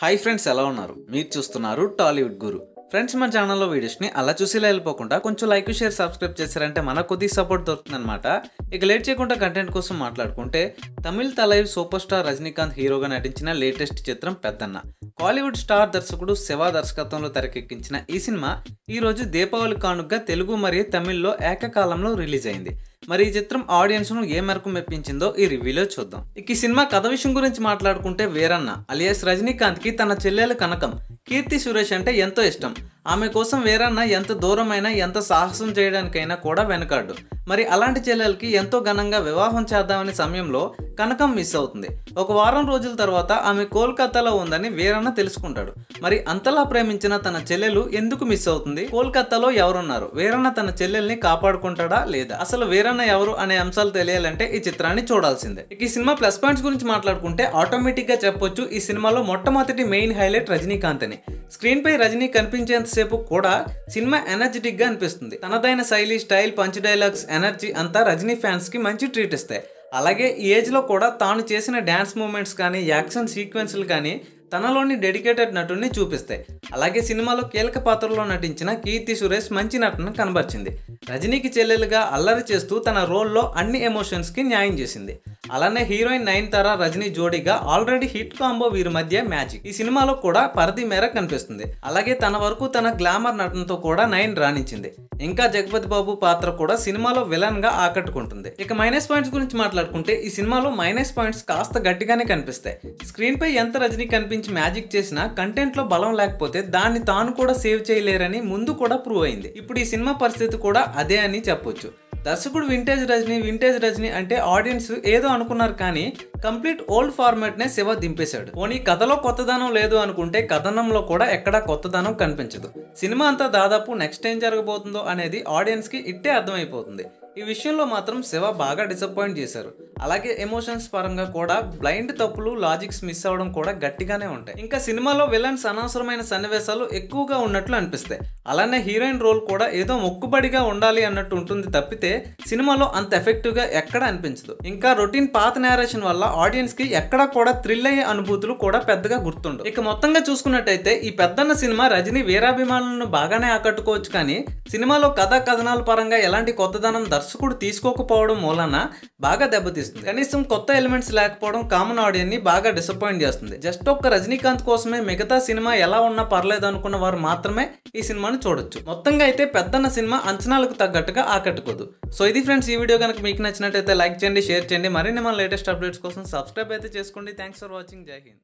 hi friends ఎలా ఉన్నారు మీరు చూస్తున్నారు టాలీవుడ్ గురు ఫ్రెండ్స్ మన ఛానల్లో వీడియోస్ని అలా చూసి వెళ్ళిపోకుండా కొంచెం లైక్ షేర్ సబ్స్క్రైబ్ చేశారంటే మనకు కొద్దిగా సపోర్ట్ దొరుకుతుందనమాట ఇక లేట్ చేయకుండా కంటెంట్ కోసం మాట్లాడుకుంటే తమిళ్ తలైవ్ సూపర్ స్టార్ రజనీకాంత్ హీరోగా నటించిన లేటెస్ట్ చిత్రం పెద్దన్న కాలీవుడ్ స్టార్ దర్శకుడు శివ దర్శకత్వంలో తెరకెక్కించిన ఈ సినిమా ఈరోజు దీపావళి కానుగ్గా తెలుగు మరియు తమిళ్లో ఏకకాలంలో రిలీజ్ అయింది మరి ఈ చిత్రం ఆడియన్స్ ను ఏ మేరకు మెప్పించిందో ఈ రివ్యూలో చూద్దాం ఇక ఈ సినిమా కథ విషయం గురించి మాట్లాడుకుంటే వేరన్న అలియాస్ రజనీకాంత్ కి తన చెల్లెలు కనకం కీర్తి సురేష్ అంటే ఎంతో ఇష్టం ఆమె కోసం వేరన్నా ఎంత దూరమైనా ఎంత సాహసం చేయడానికైనా కూడా వెనకాడు మరి అలాంటి చెల్లెలకి ఎంతో ఘనంగా వివాహం చేద్దామనే సమయంలో కనకం మిస్ అవుతుంది ఒక వారం రోజుల తర్వాత ఆమె కోల్కతాలో ఉందని వీరన్న తెలుసుకుంటాడు మరి అంతలా ప్రేమించిన తన చెల్లెలు ఎందుకు మిస్ అవుతుంది కోల్కతాలో ఎవరున్నారు వీరన్న తన చెల్లెల్ని కాపాడుకుంటాడా లేదా అసలు వీరన్న ఎవరు అనే అంశాలు తెలియాలంటే ఈ చిత్రాన్ని చూడాల్సిందే ఈ సినిమా ప్లస్ పాయింట్స్ గురించి మాట్లాడుకుంటే ఆటోమేటిక్ గా చెప్పొచ్చు ఈ సినిమాలో మొట్టమొదటి మెయిన్ హైలైట్ రజనీకాంత్ అని స్క్రీన్పై రజనీ కనిపించేంతసేపు కూడా సినిమా ఎనర్జెటిక్గా అనిపిస్తుంది తనదైన శైలి స్టైల్ పంచ్ డైలాగ్స్ ఎనర్జీ అంతా రజనీ ఫ్యాన్స్కి మంచి ట్రీట్ ఇస్తాయి అలాగే ఈ ఏజ్లో కూడా తాను చేసిన డ్యాన్స్ మూమెంట్స్ కానీ యాక్షన్ సీక్వెన్స్లు కానీ తనలోని డెడికేటెడ్ నటుడిని చూపిస్తాయి అలాగే సినిమాలో కీలక పాత్రలో నటించిన కీర్తి సురేష్ మంచి నటన కనబరిచింది రజనీకి చెల్లెలుగా అల్లరి చేస్తూ తన రోల్లో అన్ని ఎమోషన్స్కి న్యాయం చేసింది అలానే హీరోయిన్ తర రజనీ జోడీగా ఆల్రెడీ హిట్ కాంబో వీరి మధ్య మ్యాజిక్ ఈ సినిమాలో కూడా పరిధి మేర కనిపిస్తుంది అలాగే తన వరకు తన గ్లామర్ నటనతో కూడా నయన్ రాణించింది ఇంకా జగపతి బాబు పాత్ర కూడా సినిమాలో విలన్ గా ఆకట్టుకుంటుంది ఇక మైనస్ పాయింట్స్ గురించి మాట్లాడుకుంటే ఈ సినిమాలో మైనస్ పాయింట్స్ కాస్త గట్టిగానే కనిపిస్తాయి స్క్రీన్ పై ఎంత రజనీ కనిపించి మ్యాజిక్ చేసినా కంటెంట్ లో బలం లేకపోతే దాన్ని తాను కూడా సేవ్ చేయలేరని ముందు కూడా ప్రూవ్ అయింది ఇప్పుడు ఈ సినిమా పరిస్థితి కూడా అదే అని చెప్పొచ్చు దర్శకుడు వింటేజ్ రజనీ వింటేజ్ రజనీ అంటే ఆడియన్స్ ఏదో అనుకున్నారు కానీ కంప్లీట్ ఓల్డ్ ఫార్మాట్ నే శివ దింపేశాడు పోనీ కథలో కొత్తదనం లేదు అనుకుంటే కథనంలో కూడా ఎక్కడా కొత్తదనం కనిపించదు సినిమా అంతా దాదాపు నెక్స్ట్ ఏం జరగబోతుందో అనేది ఆడియన్స్ కి ఇట్టే అర్థమైపోతుంది ఈ విషయంలో మాత్రం శివ బాగా డిసప్పాయింట్ చేశారు అలాగే ఎమోషన్స్ పరంగా కూడా బ్లైండ్ తప్పులు లాజిక్స్ మిస్ అవడం కూడా గట్టిగానే ఉంటాయి ఇంకా సినిమాలో విలన్స్ అనవసరమైన సన్నివేశాలు ఎక్కువగా ఉన్నట్లు అనిపిస్తాయి అలానే హీరోయిన్ రోల్ కూడా ఏదో మొక్కుబడిగా ఉండాలి అన్నట్టు ఉంటుంది తప్పితే సినిమాలో అంత ఎఫెక్టివ్ గా ఎక్కడ అనిపించదు ఇంకా రొటీన్ పాత నేరేషన్ వల్ల ఆడియన్స్ కి ఎక్కడా కూడా థ్రిల్ అయ్యే అనుభూతులు కూడా పెద్దగా గుర్తుండవు ఇక మొత్తంగా చూసుకున్నట్టయితే ఈ పెద్దన్న సినిమా రజనీ వీరాభిమానులను బాగానే ఆకట్టుకోవచ్చు కానీ సినిమాలో కథా కథనాల పరంగా ఎలాంటి కొత్తదనం దర్శనం దర్శకుడు తీసుకోకపోవడం మూలన బాగా దెబ్బతీస్తుంది కనీసం కొత్త ఎలిమెంట్స్ లేకపోవడం కామన్ ఆడియన్ని బాగా డిసప్పాయింట్ చేస్తుంది జస్ట్ ఒక్క రజనీకాంత్ కోసమే మిగతా సినిమా ఎలా ఉన్నా పర్లేదు అనుకున్న వారు మాత్రమే ఈ సినిమాను చూడొచ్చు మొత్తంగా అయితే పెద్దన్న సినిమా అంచనాలకు తగ్గట్టుగా ఆకట్టుకోదు సో ఇది ఫ్రెండ్స్ ఈ వీడియో కనుక మీకు నచ్చినట్టయితే లైక్ చేయండి షేర్ చేయండి మరిన్ని మన లేటెస్ట్ అప్డేట్స్ కోసం సబ్స్క్రైబ్ అయితే చేసుకోండి థ్యాంక్స్ ఫర్ వాచింగ్ జై హింద్